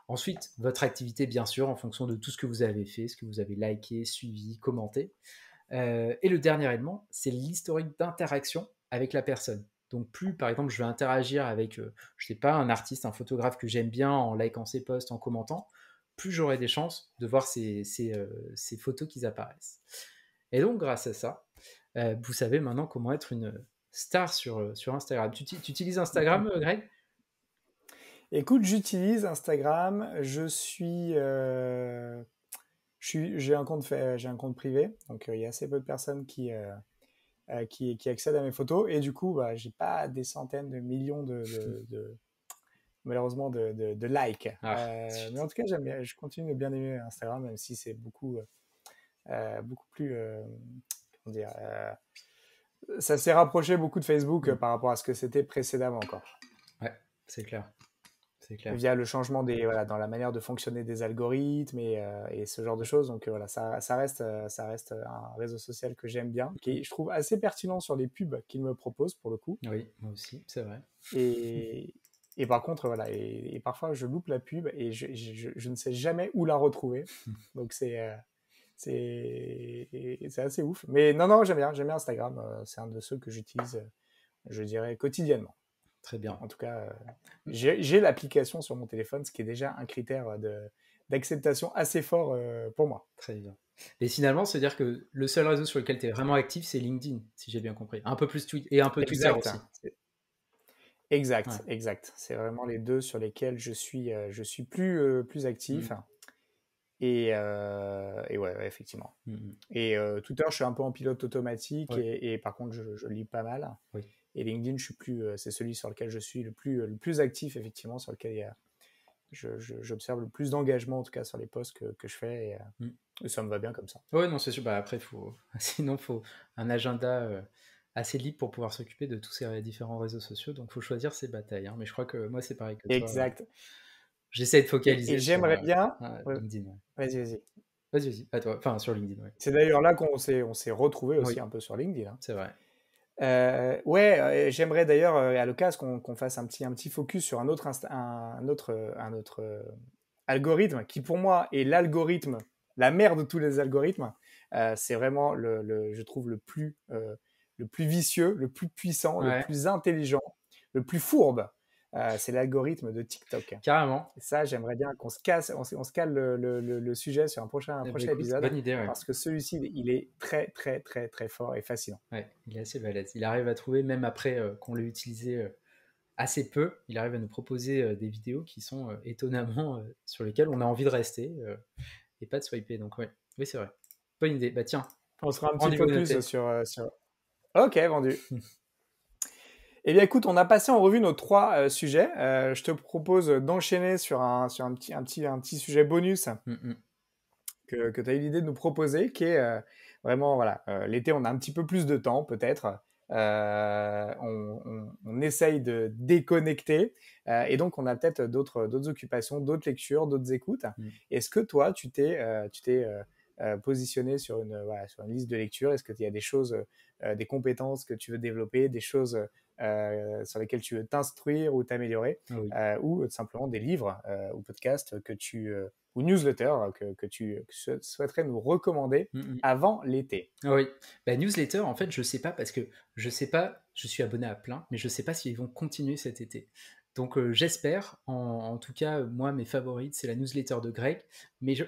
Speaker 2: Ensuite, votre activité, bien sûr, en fonction de tout ce que vous avez fait, ce que vous avez liké, suivi, commenté. et le dernier élément, c'est l'historique d'interaction avec la personne. Donc plus, par exemple, je vais interagir avec, euh, je ne sais pas, un artiste, un photographe que j'aime bien en likant ses posts, en commentant, plus j'aurai des chances de voir ces, euh, photos qui apparaissent. Et donc grâce à ça, euh, vous savez maintenant comment être une star sur, Instagram. Tu, utilises Instagram, <laughs> Greg Écoute, j'utilise Instagram.
Speaker 1: Je suis, j'ai un compte, un compte privé, donc il y a assez peu de personnes qui euh, qui, accède à mes photos. Et du coup, bah, j'ai pas des centaines de millions de, <laughs> malheureusement de, likes. Ah, euh, mais en tout cas, j'aime, je continue de bien aimer Instagram, même si c'est beaucoup, euh, beaucoup plus, comment dire, ça s'est rapproché beaucoup de Facebook mm. par rapport à ce que c'était précédemment, encore
Speaker 2: Ouais, c'est clair via
Speaker 1: le changement des, voilà, dans la manière de fonctionner des algorithmes et, euh, et ce genre de choses. Donc euh, voilà, ça, ça, reste, euh, ça reste un réseau social que j'aime bien, qui je trouve assez pertinent sur les pubs qu'il me propose pour le coup. Oui,
Speaker 2: moi aussi, c'est vrai.
Speaker 1: Et, et par contre, voilà, et, parfois je loupe la pub et je, je, ne sais jamais où la retrouver. <laughs> Donc c'est. c'est c'est assez ouf. Mais non, non, j'aime bien, j'aime bien Instagram. C'est un de ceux que j'utilise, je dirais, quotidiennement. Très bien. En tout cas, euh, j'ai l'application sur mon téléphone, ce qui est déjà un critère euh, d'acceptation assez fort euh, pour moi. Très bien.
Speaker 2: Et finalement, c'est-à-dire que le seul réseau sur lequel tu es vraiment actif, c'est LinkedIn, si j'ai bien compris. Un peu plus Twitter et un peu exact. Twitter
Speaker 1: aussi. Exact, exact. C'est vraiment les deux sur lesquels je suis, je suis plus, plus actif. Mmh. Et, ouais, effectivement. Mmh, mmh. Et Twitter, je suis un peu en pilote automatique et, par contre, je, je lis pas mal. Oui. Et LinkedIn, je suis plus, euh, c'est celui sur lequel je suis le plus, euh, le plus actif, effectivement, sur lequel j'observe
Speaker 2: le plus d'engagement en tout cas sur les posts que, je fais euh, mm. et, ça me va bien comme ça. Oui, non, c'est sûr. Bah, après, faut, <laughs> sinon, il faut un agenda assez libre pour pouvoir s'occuper de tous ces différents réseaux sociaux. Donc, il faut choisir ses batailles. Hein. Mais je crois que moi, c'est pareil que toi. Exact. J'essaie de focaliser. j'aimerais bien. LinkedIn. Vas-y, vas-y. Vas-y, vas-y. À toi. Enfin, sur LinkedIn. C'est d'ailleurs
Speaker 1: là qu'on s'est, on s'est retrouvé aussi un peu sur LinkedIn. Hein. C'est vrai. Euh, ouais, euh, j'aimerais d'ailleurs euh, à l'occasion qu'on fasse un petit, focus sur un autre, un, autre, algorithme qui pour moi est l'algorithme, la mère de tous les algorithmes. c'est vraiment le, je trouve le plus, le plus vicieux, le plus puissant, le plus intelligent, le plus fourbe euh, c'est l'algorithme de TikTok. Carrément. Et ça, j'aimerais bien qu'on se casse, on, se cale le, sujet sur un prochain, eh ben épisode. Bonne idée, Parce
Speaker 2: que celui-ci, il est très, très, très, très fort et fascinant. Ouais, il est assez valide, Il arrive à trouver, même après euh, qu'on l'ait utilisé euh, assez peu, il arrive à nous proposer des vidéos qui sont étonnamment sur lesquelles on a envie de rester et pas de swiper. Donc, ouais. oui, c'est vrai. Bonne idée. Bah, tiens. On sera un petit peu plus sur.
Speaker 1: Ok, vendu. <laughs> Eh bien, écoute, on a passé en revue nos trois euh, sujets. Euh, je te propose d'enchaîner sur, un, sur un, petit, un, petit, un petit sujet bonus mm, mm. que, que tu as eu l'idée de nous proposer, qui est euh, vraiment, voilà, l'été, on a un petit peu plus de temps, peut-être. On, on, essaye de déconnecter et donc on a peut-être d'autres occupations, d'autres lectures, d'autres écoutes. Mm. Est-ce que toi, tu t'es positionné sur une, sur une liste de lecture Est-ce qu'il y a des choses, des compétences que tu veux développer, des choses euh, sur lesquels tu veux t'instruire ou t'améliorer, ah euh, ou simplement des livres euh, ou podcasts que tu ou newsletter hein, que, que tu souhaiterais nous recommander mm, mm. avant
Speaker 2: l'été ah Oui, bah, newsletter, en fait, je sais pas parce que je sais pas, je suis abonné à plein, mais je sais pas s'ils vont continuer cet été. Donc j'espère, en, en, tout cas, moi, mes favorites, c'est la newsletter de Greg, mais je,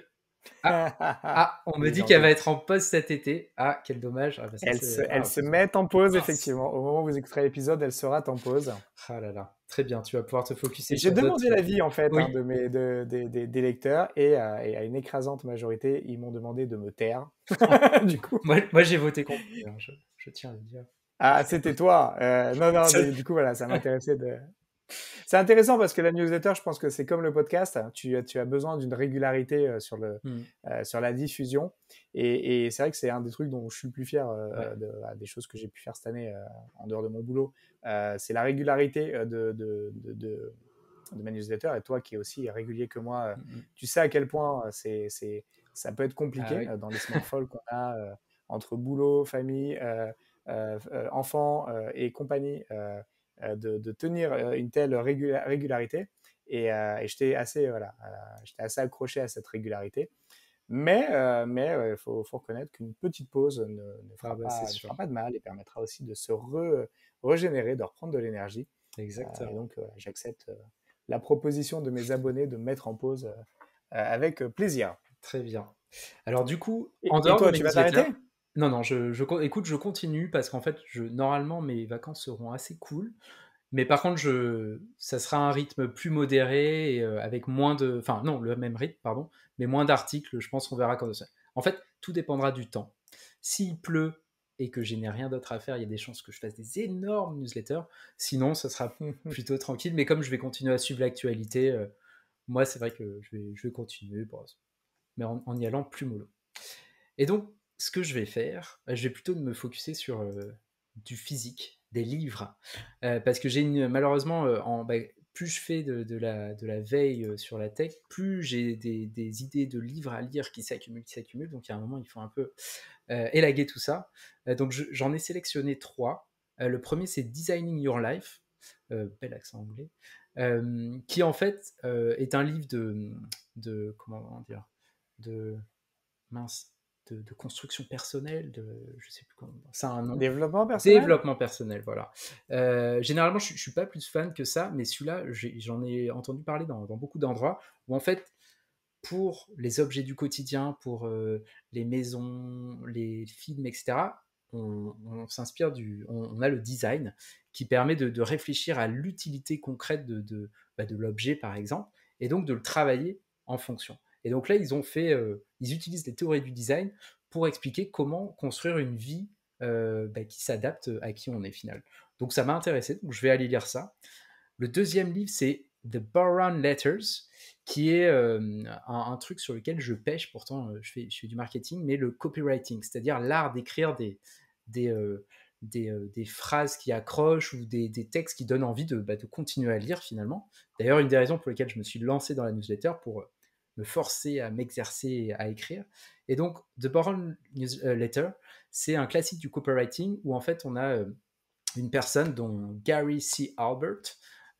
Speaker 2: ah, <laughs> ah, on me dit qu'elle va être en pause cet été. Ah, quel dommage. Ah, bah, elle, se, ah,
Speaker 1: met en pause, effectivement. Au moment où vous écouterez l'épisode, elle sera
Speaker 2: en pause. Ah là là. Très bien, tu vas pouvoir te focaliser. J'ai demandé l'avis, en fait, hein, de
Speaker 1: mes, des lecteurs et, à une écrasante majorité, ils m'ont demandé de me taire. <laughs>
Speaker 2: <laughs> du coup. Moi, j'ai voté contre. Je, tiens à le dire.
Speaker 1: Ah, c'était toi. Euh, non, non, du coup, voilà, ça m'intéressait de, c'est intéressant parce que la newsletter, je pense que c'est comme le podcast. Hein. tu, tu, as besoin d'une régularité euh, hmm. euh, sur, la diffusion. Et, c'est vrai que c'est un des trucs dont je suis le plus fier euh, des choses que j'ai pu faire cette année en dehors de mon boulot. c'est la régularité de, de, ma newsletter. Et toi qui es aussi régulier que moi, hmm. tu sais à quel point ça peut être ah compliqué dans les <laughs> smartphones qu'on a entre boulot, famille. enfants et compagnie, euh, de, tenir euh, une telle régularité. Euh, et, j'étais assez, voilà, assez accroché à cette régularité. Mais il mais, faut, faut, reconnaître qu'une petite pause ne, fera, pas, de mal et permettra aussi de se régénérer, de reprendre de l'énergie. Exactement. donc, j'accepte la proposition de mes abonnés de mettre en pause avec plaisir.
Speaker 2: Très bien. Alors du coup, en toi, tu vas t'arrêter non, non, je, écoute, je continue parce qu'en fait, je, normalement, mes vacances seront assez cool. Mais par contre, je, ça sera un rythme plus modéré et euh, avec moins de. Enfin, non, le même rythme, pardon, mais moins d'articles. Je pense qu'on verra quand ça. En fait, tout dépendra du temps. S'il pleut et que je n'ai rien d'autre à faire, il y a des chances que je fasse des énormes newsletters. Sinon, ça sera <laughs> plutôt tranquille. Mais comme je vais continuer à suivre l'actualité, euh, moi, c'est vrai que je vais, je continuer. mais en, en y allant plus mollo. Et donc, ce que je vais faire, bah, je vais plutôt me focuser sur du physique, des livres, parce que j'ai malheureusement en, bah, plus je fais de, la, de la veille sur la tech, plus j'ai des, idées de livres à lire qui s'accumulent, qui s'accumulent. Donc, il y a un moment, il faut un peu élaguer tout ça. donc, j'en ai sélectionné trois. le premier, c'est Designing Your Life, bel accent anglais, qui en fait est un livre de, de comment dire, de mince, de, construction personnelle, de je sais plus comment. Ça un Développement personnel. Développement personnel, voilà. Euh, généralement, je, ne suis pas plus fan que ça, mais celui-là, j'en ai, entendu parler dans, beaucoup d'endroits où en fait, pour les objets du quotidien, pour euh, les maisons, les films, etc. On, s'inspire du, on, a le design qui permet de, réfléchir à l'utilité concrète bah, de l'objet par exemple, et donc de le travailler en fonction. Et donc là, ils ont fait, euh, ils utilisent les théories du design pour expliquer comment construire une vie euh, bah, qui s'adapte à qui on est finalement. Donc ça m'a intéressé, donc je vais aller lire ça. Le deuxième livre, c'est The Baron Letters, qui est euh, un, truc sur lequel je pêche, pourtant je fais, je du marketing, mais le copywriting, c'est-à-dire l'art d'écrire des, des, des, phrases qui accrochent ou des, textes qui donnent envie de, bah, de continuer à lire finalement. D'ailleurs, une des raisons pour lesquelles je me suis lancé dans la newsletter, pour me forcer à m'exercer à écrire. Et donc, The Boron Newsletter, c'est un classique du copywriting où en fait on a euh, une personne dont Gary C. Albert,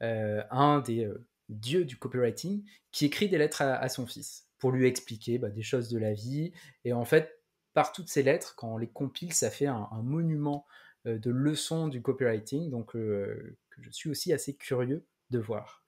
Speaker 2: euh, un des euh, dieux du copywriting, qui écrit des lettres à, son fils pour lui expliquer bah, des choses de la vie. Et en fait, par toutes ces lettres, quand on les compile, ça fait un, monument de leçons du copywriting, donc que je suis aussi assez curieux de voir.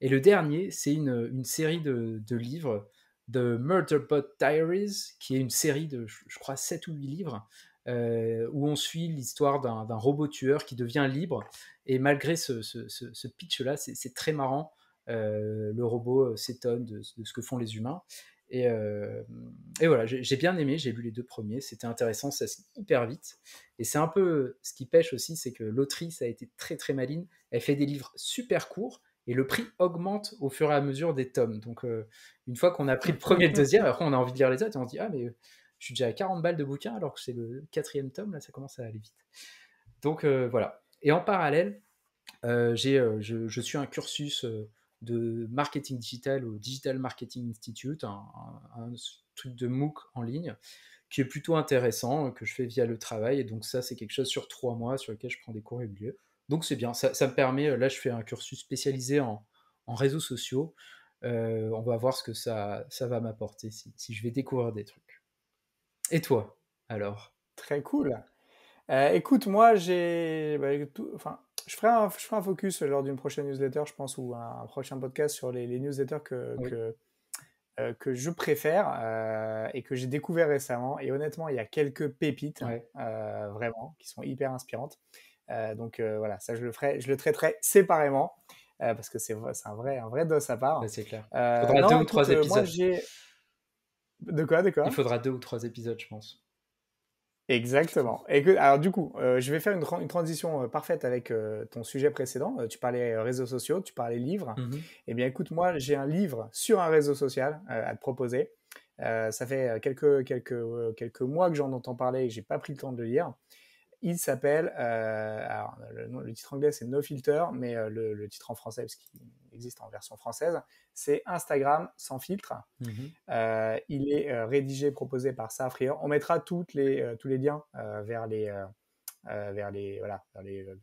Speaker 2: Et le dernier, c'est une, série de, livres, The Murderbot Diaries, qui est une série de, je crois, 7 ou 8 livres, euh, où on suit l'histoire d'un robot tueur qui devient libre. Et malgré ce, pitch-là, c'est très marrant. Euh, le robot euh, s'étonne de, ce que font les humains. Et, voilà, j'ai bien aimé, j'ai lu les deux premiers, c'était intéressant, ça se hyper vite. Et c'est un peu ce qui pêche aussi, c'est que l'autrice a été très très maline, elle fait des livres super courts, et le prix augmente au fur et à mesure des tomes. Donc, euh, une fois qu'on a pris le <laughs> premier et le deuxième, après, on a envie de lire les autres et on se dit Ah, mais euh, je suis déjà à 40 balles de bouquin alors que c'est le quatrième tome, là, ça commence à aller vite. Donc, euh, voilà. Et en parallèle, j'ai je, suis un cursus de marketing digital au Digital Marketing Institute, un, un truc de MOOC en ligne qui est plutôt intéressant, que je fais via le travail. Et donc, ça, c'est quelque chose sur trois mois sur lequel je prends des cours réguliers. Donc c'est bien, ça, me permet, euh, là je fais un cursus spécialisé en, réseaux sociaux, euh, on va voir ce que ça, va m'apporter, si, je vais découvrir des trucs. Et toi, alors Très cool. Euh, écoute, moi j'ai... Bah, enfin, je ferai, un,
Speaker 1: focus lors d'une prochaine newsletter, je pense, ou un, prochain podcast sur les, newsletters que, que, je préfère et que j'ai découvert récemment. Et honnêtement, il y a quelques pépites, vraiment, qui sont hyper inspirantes. Euh, donc euh, voilà, ça je le je le traiterai séparément euh, parce que c'est un vrai, un vrai dos à part. C'est clair. Il faudra deux ou trois épisodes. de
Speaker 2: quoi, de quoi Il faudra deux ou trois épisodes, je pense.
Speaker 1: Exactement. alors du coup, je vais faire une, transition parfaite avec ton sujet précédent. tu parlais réseaux sociaux, tu parlais livres. Mmh eh bien, écoute, moi, j'ai un livre sur un réseau social à te proposer. ça fait quelques, quelques, quelques mois que j'en entends parler et que j'ai pas pris le temps de le lire il s'appelle, euh, le, titre anglais c'est No Filter, mais euh, le, titre en français, parce qu'il existe en version française, c'est Instagram sans filtre. Mhm. Euh, il est rédigé, proposé par Safri. On mettra toutes les, tous les liens vers les... vers les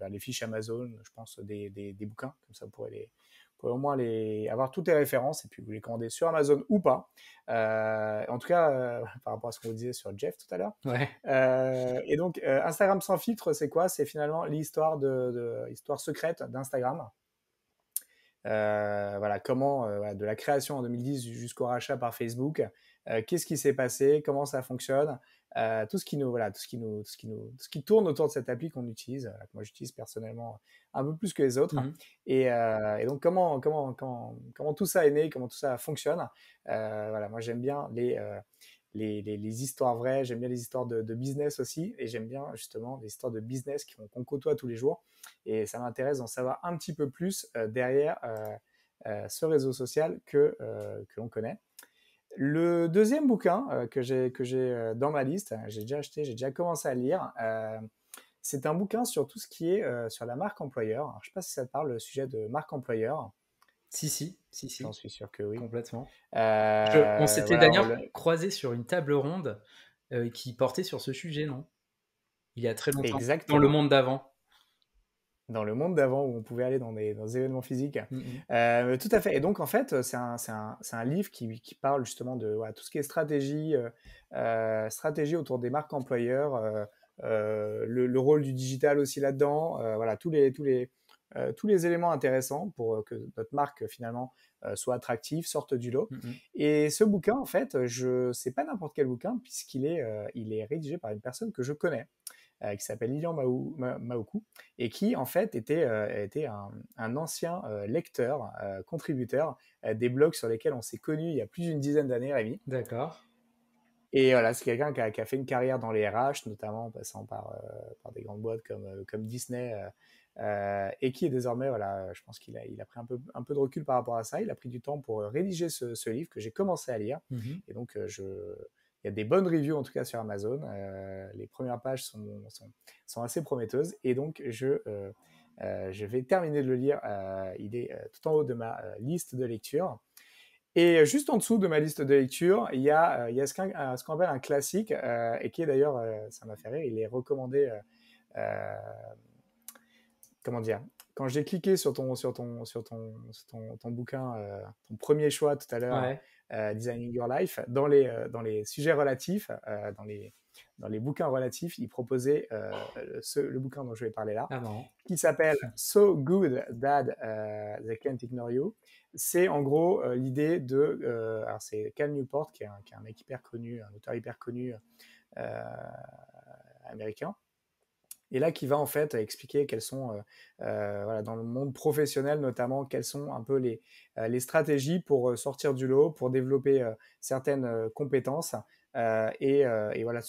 Speaker 1: les, fiches Amazon, je pense des, des, bouquins comme ça vous pourrez les, pouvez au moins les, avoir toutes les références et puis vous les commandez sur Amazon ou pas. Euh, en tout cas, euh, <laughs> par rapport à ce qu'on vous disait sur Jeff tout à l'heure. Euh, et donc, Instagram sans filtre, c'est quoi C'est finalement l'histoire de, de secrète d'Instagram. voilà comment de la création en 2010 jusqu'au rachat par Facebook. Qu'est-ce qui s'est passé Comment ça fonctionne euh, tout ce qui nous voilà tout ce qui nous tout ce qui nous ce qui tourne autour de cette appli qu'on utilise euh, que moi j'utilise personnellement un peu plus que les autres mmh euh, et, donc comment, comment comment tout ça est né comment tout ça fonctionne voilà moi j'aime bien les les, les, histoires vraies, j'aime bien les histoires de, business aussi, et j'aime bien justement les histoires de business qu'on côtoie tous les jours. Et ça m'intéresse d'en savoir un petit peu plus derrière ce réseau social que, que l'on connaît. Le deuxième bouquin euh, que j'ai euh, dans ma liste, euh, j'ai déjà acheté, j'ai déjà commencé à lire. c'est un bouquin sur tout ce qui est sur la marque employeur. je
Speaker 2: ne sais pas si ça te parle le sujet de marque employeur. Si, si, si, si. J'en suis sûr que oui. Complètement.
Speaker 1: on s'était d'ailleurs
Speaker 2: croisé sur une table ronde qui portait sur ce sujet, non Il y a très longtemps. Dans le monde d'avant
Speaker 1: dans le monde d'avant où on pouvait aller dans des, événements physiques. Euh, tout à fait. Et donc, en fait, euh, c'est un, livre qui, parle justement de tout ce qui est stratégie, euh, stratégie autour des marques employeurs, le, rôle du digital aussi là-dedans, voilà, tous les, éléments intéressants pour que notre marque, finalement, soit attractive, sorte du lot. Et ce bouquin, en fait, je c'est pas n'importe quel bouquin, puisqu'il est rédigé par une personne que je connais. Euh, qui s'appelle Lilian Maoku, et qui en fait était, euh, était un, un ancien euh, lecteur, contributeur des blogs sur lesquels on s'est connus il y a plus d'une dizaine d'années, Rémi. D'accord. Et voilà, c'est quelqu'un qui, a, fait une carrière dans les RH, notamment en passant par, par des grandes boîtes comme, comme Disney, et qui est désormais, voilà, je pense qu'il a, il a pris un peu, un peu de recul par rapport à ça. Il a pris du temps pour rédiger ce, livre que j'ai commencé à lire. Mhm. Et donc, je, il y a des bonnes reviews en tout cas sur Amazon. Euh, les premières pages sont, assez prometteuses. Et donc, je, euh, euh, je vais terminer de le lire. il est tout en haut de ma liste de lecture. Et juste en dessous de ma liste de lecture, il y a, il ce qu'on appelle un classique, et qui est d'ailleurs, ça m'a fait rire, il est recommandé. comment dire quand j'ai cliqué sur ton, sur ton, sur ton, ton, ton, bouquin, ton premier choix tout à l'heure, euh, Designing Your Life, dans les, euh, dans les sujets relatifs, euh, dans les dans les bouquins relatifs, il proposait le bouquin dont je vais parler là, ah, qui s'appelle So Good That They Can't Ignore You. C'est en gros l'idée de, alors c'est Cal Newport qui est, qui est, un, mec hyper connu, un auteur hyper connu américain, et là qui va en fait expliquer quelles sont, euh, euh, voilà, dans le monde professionnel notamment, quelles sont un peu les, euh, les stratégies pour sortir du lot, pour développer certaines compétences et, et, voilà,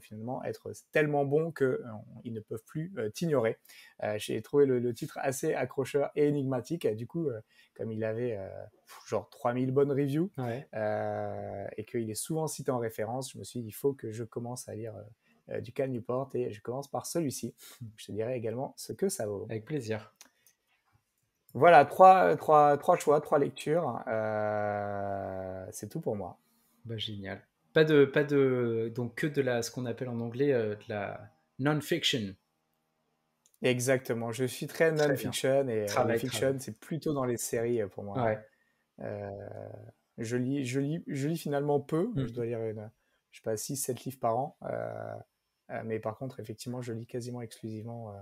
Speaker 1: finalement être tellement bon qu'ils ne peuvent plus t'ignorer. J'ai trouvé le, titre assez accrocheur et énigmatique. Du coup, comme il avait genre 3000 bonnes reviews et qu'il est souvent cité en référence, je me suis dit, il faut que je commence à lire euh, du porte et je commence par celui-ci. Hmm. Je te dirai également ce que ça vaut. Avec plaisir. Voilà, trois, euh, trois, trois choix, trois lectures. Euh,
Speaker 2: c'est tout pour moi. Bah, génial. Pas de, pas de, donc que de la, ce qu'on appelle en anglais euh, de la non-fiction. Exactement. Je suis très non-fiction et non-fiction,
Speaker 1: c'est plutôt dans les séries pour moi. Ouais. je, lis, je, lis, je lis finalement peu. Hmm. Je dois lire je sais pas, 6-7 livres par an. Euh, mais par contre, effectivement, je lis quasiment exclusivement euh,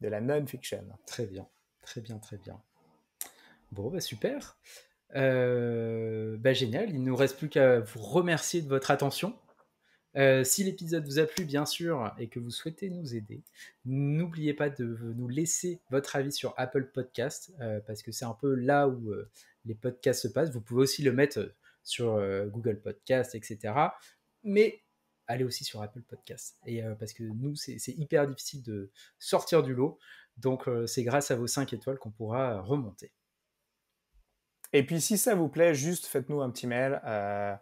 Speaker 1: de la non-fiction. Très bien,
Speaker 2: très bien, très bien. Bon, bah super. Euh, bah génial, il ne nous reste plus qu'à vous remercier de votre attention. si l'épisode vous a plu, bien sûr, et que vous souhaitez nous aider, n'oubliez pas de nous laisser votre avis sur Apple Podcast, parce que c'est un peu là où les podcasts se passent. Vous pouvez aussi le mettre sur Google Podcast, etc. Mais allez aussi sur Apple Podcast. Et euh, parce que nous, c'est hyper difficile de sortir du lot. Donc, euh, c'est grâce à vos 5 étoiles qu'on pourra remonter. Et puis, si ça vous plaît, juste faites-nous un petit
Speaker 1: mail. Euh,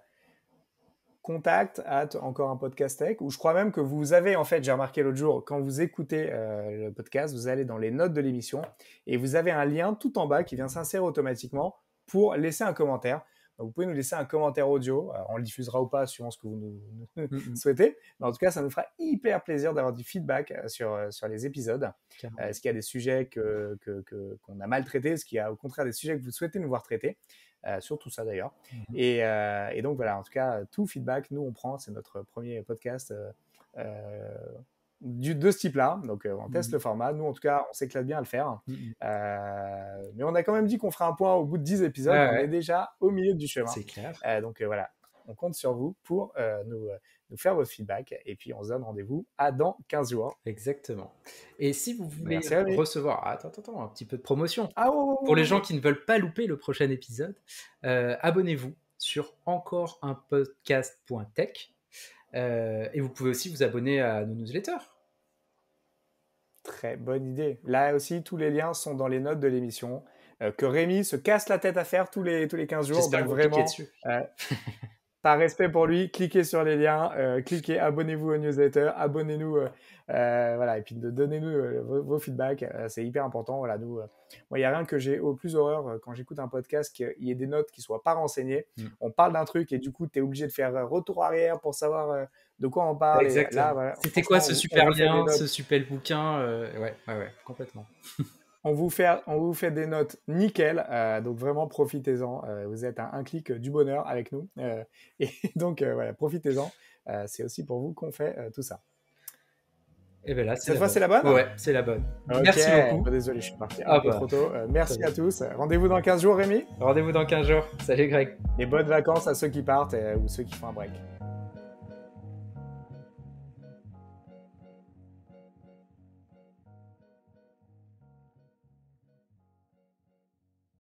Speaker 1: contact at encore un podcast tech ou je crois même que vous avez en fait j'ai remarqué l'autre jour quand vous écoutez le podcast vous allez dans les notes de l'émission et vous avez un lien tout en bas qui vient s'insérer automatiquement pour laisser un commentaire vous pouvez nous laisser un commentaire audio. Euh, on le diffusera ou pas, suivant ce que vous nous, mm, mm. souhaitez. Mais en tout cas, ça nous fera hyper plaisir d'avoir du feedback euh, sur, euh, sur les épisodes. est-ce qu'il y a des sujets que, que, qu'on a mal traités Est-ce qu'il y a au contraire des sujets que vous souhaitez nous voir traiter euh, Surtout ça d'ailleurs. Mm-hmm. Et, et, donc voilà, en tout cas, tout feedback, nous on prend. C'est notre premier podcast du, de ce type-là. Donc, euh, on teste mmh. le format. Nous, en tout cas, on s'éclate bien à le faire. Mmh, mmh. Euh, mais on a quand même dit qu'on ferait un point au bout de 10 épisodes. on est déjà au milieu du chemin. C'est clair. Euh, donc, voilà. On compte sur vous pour nous, faire votre feedback. Et puis, on se donne
Speaker 2: rendez-vous à dans 15 jours. Exactement. Et si vous voulez recevoir. Ah, attends, attends, un petit peu de promotion. Ah, pour les gens qui ne veulent pas louper le prochain épisode, abonnez-vous sur encore un podcast.tech euh, et vous pouvez aussi vous abonner à nos newsletters. Très bonne idée. Là aussi, tous les liens sont
Speaker 1: dans les notes de l'émission. Euh, que Rémi se casse la tête à faire tous les, tous les 15 jours. vraiment, euh, <laughs> par respect pour lui, cliquez sur les liens, euh, cliquez, abonnez-vous au newsletter abonnez-nous, euh, euh, voilà, et puis donnez-nous vos, feedbacks, c'est hyper important. Voilà, nous, moi, il n'y a rien que j'ai au plus horreur quand j'écoute un podcast qu'il y ait des notes qui ne soient pas renseignées. Mm. On parle d'un truc et du coup, tu es obligé de faire retour arrière pour savoir de quoi on parle. C'était quoi ce super lien, ce
Speaker 2: super bouquin ouais, ouais, complètement. <laughs> On vous
Speaker 1: fait, des notes nickel. Euh, donc vraiment, profitez-en. Euh, vous êtes à un clic du bonheur avec nous. Euh, <laughs> et donc, voilà, profitez-en. c'est aussi pour vous qu'on fait tout ça.
Speaker 2: Et eh ben là, Cette fois, c'est la bonne Ouais, c'est la bonne. Merci beaucoup. Bah, désolé, je suis parti un ah peu bah, trop tôt. merci à tous.
Speaker 1: Rendez-vous dans 15 jours, Rémi. Rendez-vous dans 15 jours. Salut, Greg. Et bonnes vacances à ceux qui partent ou ceux qui font un break.